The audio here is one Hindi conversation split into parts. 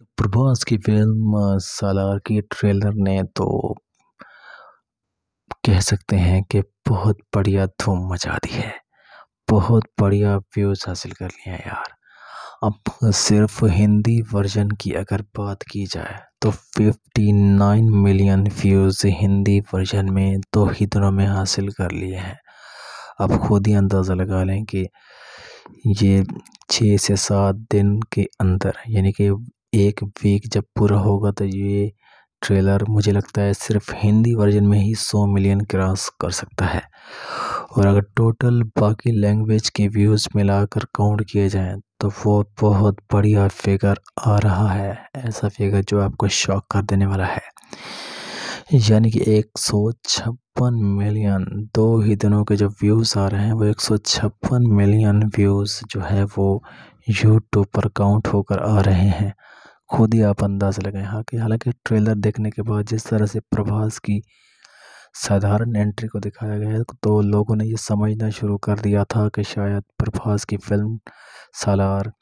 तो प्रभास की फिल्म सालार के ट्रेलर ने तो कह सकते हैं कि बहुत बढ़िया धूम मचा दी है बहुत बढ़िया व्यूज़ हासिल कर लिया है यार अब सिर्फ हिंदी वर्जन की अगर बात की जाए तो 59 मिलियन व्यूज़ हिंदी वर्जन में दो ही दिनों में हासिल कर लिए हैं अब खुद ही अंदाज़ा लगा लें कि ये छः से सात दिन के अंदर यानी कि एक वीक जब पूरा होगा तो ये ट्रेलर मुझे लगता है सिर्फ हिंदी वर्जन में ही सौ मिलियन क्रॉस कर सकता है और अगर टोटल बाकी लैंग्वेज के व्यूज़ मिलाकर काउंट किए जाएं तो वो बहुत बढ़िया फिगर आ रहा है ऐसा फिगर जो आपको शॉक कर देने वाला है यानी कि एक सौ छप्पन मिलियन दो ही दिनों के जो व्यूज़ आ रहे हैं वो एक सौ छप्पन मिलियन व्यूज़ जो है वो यूट्यूब पर काउंट होकर आ रहे हैं खुद ही आप अंदाज़ लगाएं हाँ कि हालांकि ट्रेलर देखने के बाद जिस तरह से प्रभास की साधारण एंट्री को दिखाया गया है तो लोगों ने ये समझना शुरू कर दिया था कि शायद प्रभास की फिल्म सालार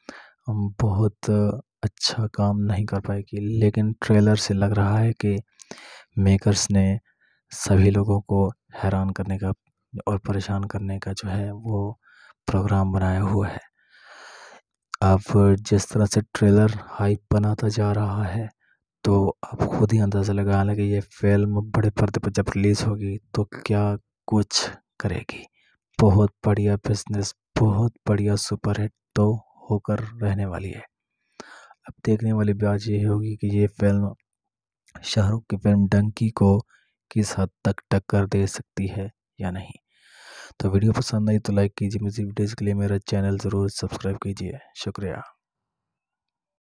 बहुत अच्छा काम नहीं कर पाएगी लेकिन ट्रेलर से लग रहा है कि मेकर्स ने सभी लोगों को हैरान करने का और परेशान करने का जो है वो प्रोग्राम बनाया हुआ है अब जिस तरह से ट्रेलर हाइप बनाता जा रहा है तो आप खुद ही अंदाज़ा लगा लें कि ये फ़िल्म बड़े पर्दे पर जब रिलीज़ होगी तो क्या कुछ करेगी बहुत बढ़िया बिजनेस बहुत बढ़िया सुपरहिट तो होकर रहने वाली है अब देखने वाली बात ये होगी कि ये फिल्म शाहरुख की फिल्म डंकी को किस हद तक टक्कर दे सकती है या नहीं तो वीडियो पसंद आई तो लाइक कीजिए म्यूज़िक वीडियोज़ के लिए मेरा चैनल ज़रूर सब्सक्राइब कीजिए शुक्रिया